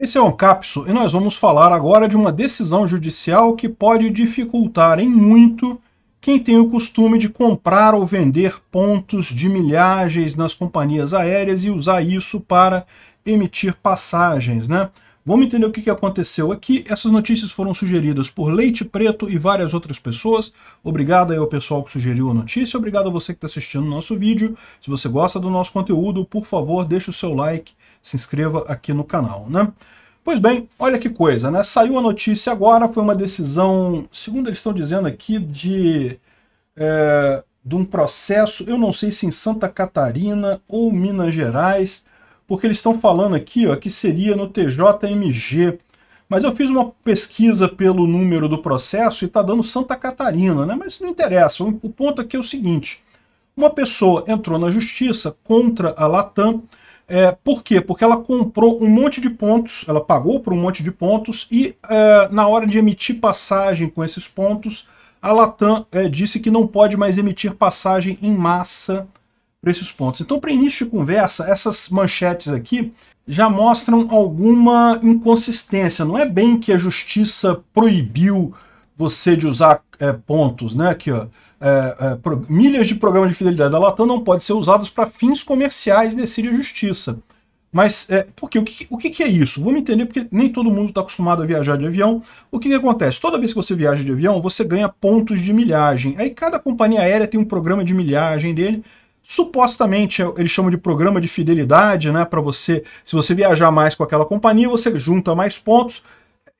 Esse é o capso e nós vamos falar agora de uma decisão judicial que pode dificultar em muito quem tem o costume de comprar ou vender pontos de milhagens nas companhias aéreas e usar isso para emitir passagens, né? Vamos entender o que aconteceu aqui. Essas notícias foram sugeridas por Leite Preto e várias outras pessoas. Obrigado aí ao pessoal que sugeriu a notícia. Obrigado a você que está assistindo o nosso vídeo. Se você gosta do nosso conteúdo, por favor, deixe o seu like se inscreva aqui no canal, né? Pois bem, olha que coisa, né? Saiu a notícia agora, foi uma decisão, segundo eles estão dizendo aqui, de, é, de um processo, eu não sei se em Santa Catarina ou Minas Gerais, porque eles estão falando aqui ó, que seria no TJMG. Mas eu fiz uma pesquisa pelo número do processo e está dando Santa Catarina, né? mas não interessa. O ponto aqui é o seguinte, uma pessoa entrou na justiça contra a Latam é, por quê? Porque ela comprou um monte de pontos, ela pagou por um monte de pontos e é, na hora de emitir passagem com esses pontos, a Latam é, disse que não pode mais emitir passagem em massa para esses pontos. Então, para início de conversa, essas manchetes aqui já mostram alguma inconsistência. Não é bem que a justiça proibiu você de usar é, pontos, né? Aqui, ó é, é, pro, milhas de programa de fidelidade da Latam não podem ser usados para fins comerciais, decide a justiça. Mas é, porque o, que, o que, é isso? Vamos entender porque nem todo mundo está acostumado a viajar de avião. O que, que, acontece? Toda vez que você viaja de avião, você ganha pontos de milhagem. Aí cada companhia aérea tem um programa de milhagem dele. Supostamente é, eles chamam de programa de fidelidade, né? Para você, se você viajar mais com aquela companhia, você junta mais pontos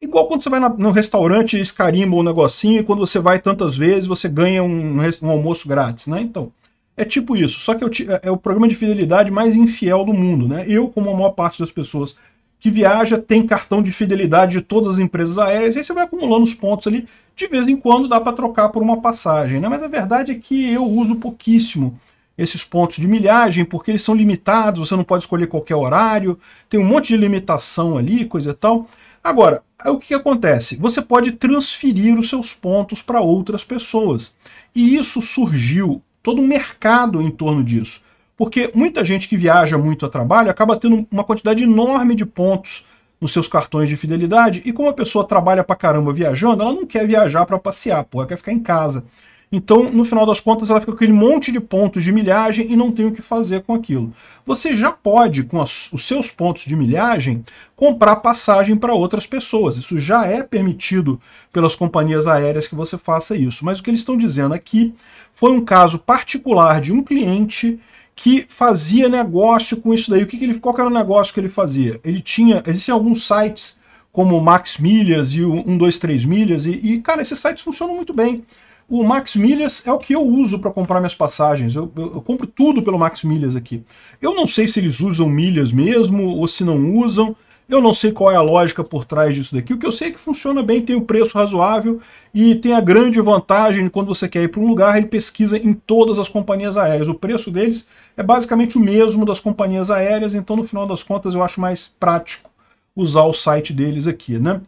Igual quando você vai no restaurante escarimba um negocinho e quando você vai tantas vezes você ganha um, um almoço grátis, né? Então, é tipo isso. Só que eu, é, é o programa de fidelidade mais infiel do mundo, né? Eu, como a maior parte das pessoas que viaja, tem cartão de fidelidade de todas as empresas aéreas, e aí você vai acumulando os pontos ali. De vez em quando dá para trocar por uma passagem, né? Mas a verdade é que eu uso pouquíssimo esses pontos de milhagem, porque eles são limitados, você não pode escolher qualquer horário, tem um monte de limitação ali, coisa e tal. Agora, o que acontece? Você pode transferir os seus pontos para outras pessoas. E isso surgiu todo um mercado em torno disso. Porque muita gente que viaja muito a trabalho acaba tendo uma quantidade enorme de pontos nos seus cartões de fidelidade. E como a pessoa trabalha para caramba viajando, ela não quer viajar para passear, pô, ela quer ficar em casa. Então, no final das contas, ela fica com aquele monte de pontos de milhagem e não tem o que fazer com aquilo. Você já pode, com as, os seus pontos de milhagem, comprar passagem para outras pessoas. Isso já é permitido pelas companhias aéreas que você faça isso. Mas o que eles estão dizendo aqui foi um caso particular de um cliente que fazia negócio com isso daí. O que, que ele, qual era o negócio que ele fazia? Ele tinha, existem alguns sites como Max Milhas e o 123 Milhas, e, e, cara, esses sites funcionam muito bem. O Max Milhas é o que eu uso para comprar minhas passagens. Eu, eu, eu, compro tudo pelo Max Milhas aqui. Eu não sei se eles usam milhas mesmo ou se não usam. Eu não sei qual é a lógica por trás disso daqui. O que eu sei é que funciona bem, tem o um preço razoável e tem a grande vantagem de quando você quer ir para um lugar, ele pesquisa em todas as companhias aéreas. O preço deles é basicamente o mesmo das companhias aéreas, então no final das contas eu acho mais prático usar o site deles aqui, né?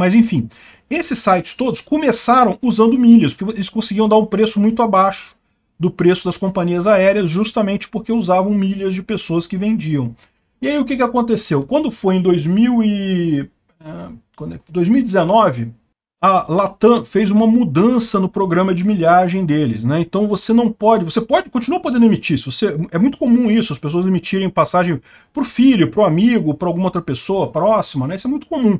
Mas enfim, esses sites todos começaram usando milhas, porque eles conseguiam dar um preço muito abaixo do preço das companhias aéreas, justamente porque usavam milhas de pessoas que vendiam. E aí o que, que aconteceu? Quando foi em 2000 e, é, 2019, é a Latam fez uma mudança no programa de milhagem deles, né? Então você não pode, você pode, continua podendo emitir. Você, é muito comum isso, as pessoas emitirem passagem para o filho, para o amigo, para alguma outra pessoa próxima, né? Isso é muito comum.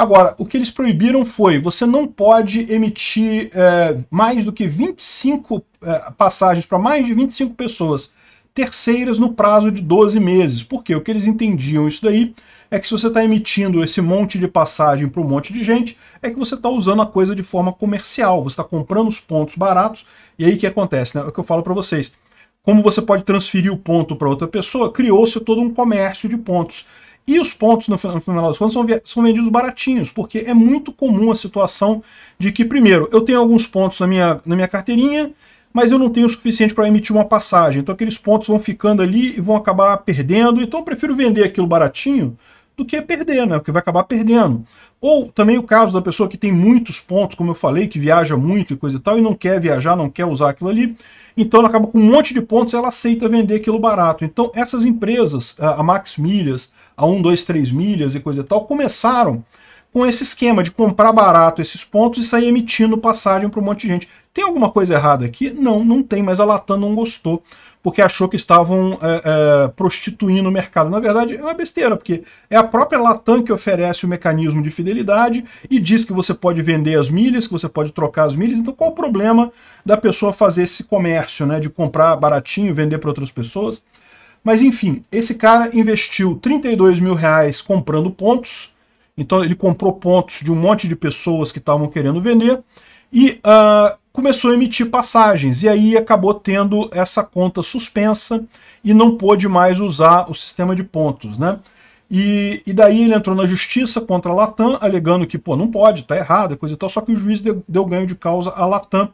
Agora, o que eles proibiram foi, você não pode emitir é, mais do que 25 é, passagens para mais de 25 pessoas terceiras no prazo de 12 meses. Por quê? O que eles entendiam isso daí é que se você está emitindo esse monte de passagem para um monte de gente, é que você está usando a coisa de forma comercial, você está comprando os pontos baratos, e aí o que acontece? Né? É o que eu falo para vocês. Como você pode transferir o ponto para outra pessoa, criou-se todo um comércio de pontos. E os pontos, no final das contas, são, vendidos baratinhos, porque é muito comum a situação de que, primeiro, eu tenho alguns pontos na minha, na minha carteirinha, mas eu não tenho o suficiente para emitir uma passagem. Então aqueles pontos vão ficando ali e vão acabar perdendo. Então eu prefiro vender aquilo baratinho do que perder, né? Porque vai acabar perdendo. Ou também o caso da pessoa que tem muitos pontos, como eu falei, que viaja muito e coisa e tal, e não quer viajar, não quer usar aquilo ali. Então ela acaba com um monte de pontos e ela aceita vender aquilo barato. Então essas empresas, a Max Milhas, a 1, 2, 3 milhas e coisa e tal, começaram com esse esquema de comprar barato esses pontos e sair emitindo passagem para um monte de gente. Tem alguma coisa errada aqui? Não, não tem, mas a Latam não gostou, porque achou que estavam é, é, prostituindo o mercado. Na verdade, é uma besteira, porque é a própria Latam que oferece o mecanismo de fidelidade e diz que você pode vender as milhas, que você pode trocar as milhas. Então, qual o problema da pessoa fazer esse comércio, né, de comprar baratinho, vender para outras pessoas? Mas enfim, esse cara investiu 32 mil reais comprando pontos. Então ele comprou pontos de um monte de pessoas que estavam querendo vender e uh, começou a emitir passagens. E aí acabou tendo essa conta suspensa e não pôde mais usar o sistema de pontos, né? E, e, daí ele entrou na justiça contra a Latam, alegando que, pô, não pode, tá errado, é coisa e tal, só que o juiz deu, deu ganho de causa à Latam.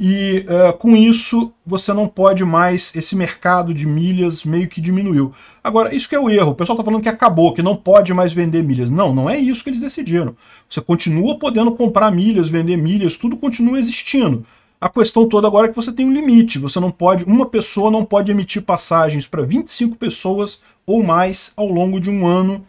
E uh, com isso, você não pode mais, esse mercado de milhas meio que diminuiu. Agora, isso que é o erro. O pessoal está falando que acabou, que não pode mais vender milhas. Não, não é isso que eles decidiram. Você continua podendo comprar milhas, vender milhas, tudo continua existindo. A questão toda agora é que você tem um limite. Você não pode, uma pessoa não pode emitir passagens para 25 pessoas ou mais ao longo de um ano,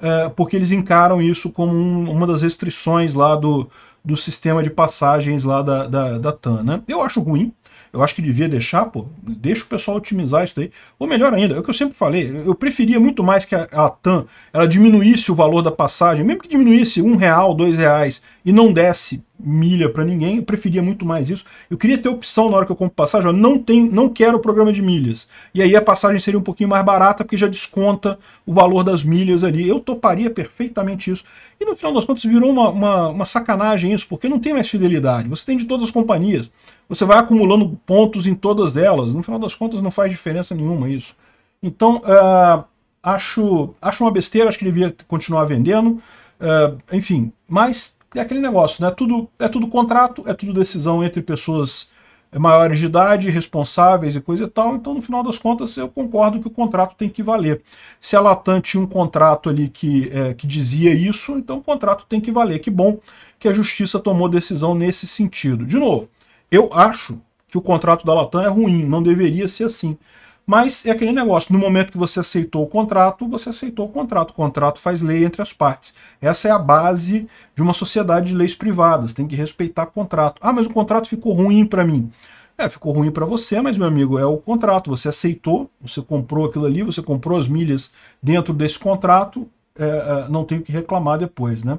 uh, porque eles encaram isso como um, uma das restrições lá do, do sistema de passagens lá da, da, da TAN, né? Eu acho ruim, eu acho que devia deixar, pô, deixa o pessoal otimizar isso daí. Ou melhor ainda, é o que eu sempre falei, eu preferia muito mais que a, a TAM ela diminuísse o valor da passagem, mesmo que diminuísse um real, dois reais, e não desse milha para ninguém, eu preferia muito mais isso. Eu queria ter opção na hora que eu compro passagem, não tem, não quero o programa de milhas. E aí a passagem seria um pouquinho mais barata porque já desconta o valor das milhas ali. Eu toparia perfeitamente isso. E no final das contas virou uma, uma, uma sacanagem isso, porque não tem mais fidelidade. Você tem de todas as companhias. Você vai acumulando pontos em todas elas. No final das contas não faz diferença nenhuma isso. Então, uh, acho, acho uma besteira, acho que devia continuar vendendo. Uh, enfim, mas é aquele negócio, né? Tudo, é tudo contrato, é tudo decisão entre pessoas maiores de idade, responsáveis e coisa e tal. Então, no final das contas, eu concordo que o contrato tem que valer. Se a é Latam tinha um contrato ali que, é, que dizia isso, então o contrato tem que valer. Que bom que a justiça tomou decisão nesse sentido. De novo, eu acho que o contrato da Latam é ruim, não deveria ser assim. Mas é aquele negócio, no momento que você aceitou o contrato, você aceitou o contrato. O contrato faz lei entre as partes. Essa é a base de uma sociedade de leis privadas, tem que respeitar o contrato. Ah, mas o contrato ficou ruim para mim. É, ficou ruim para você, mas, meu amigo, é o contrato. Você aceitou, você comprou aquilo ali, você comprou as milhas dentro desse contrato, é, é não tem o que reclamar depois, né?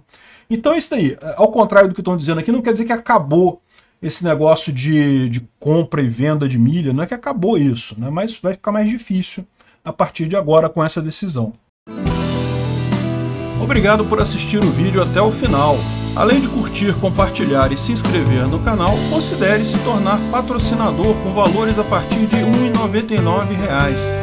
Então, é isso daí, é, ao contrário do que estão dizendo aqui, não quer dizer que acabou esse negócio de, de compra e venda de milha, não é que acabou isso, né? mas vai ficar mais difícil a partir de agora com essa decisão. Obrigado por assistir o vídeo até o final. Além de curtir, compartilhar e se inscrever no canal, considere se tornar patrocinador com valores a partir de R$ 1,99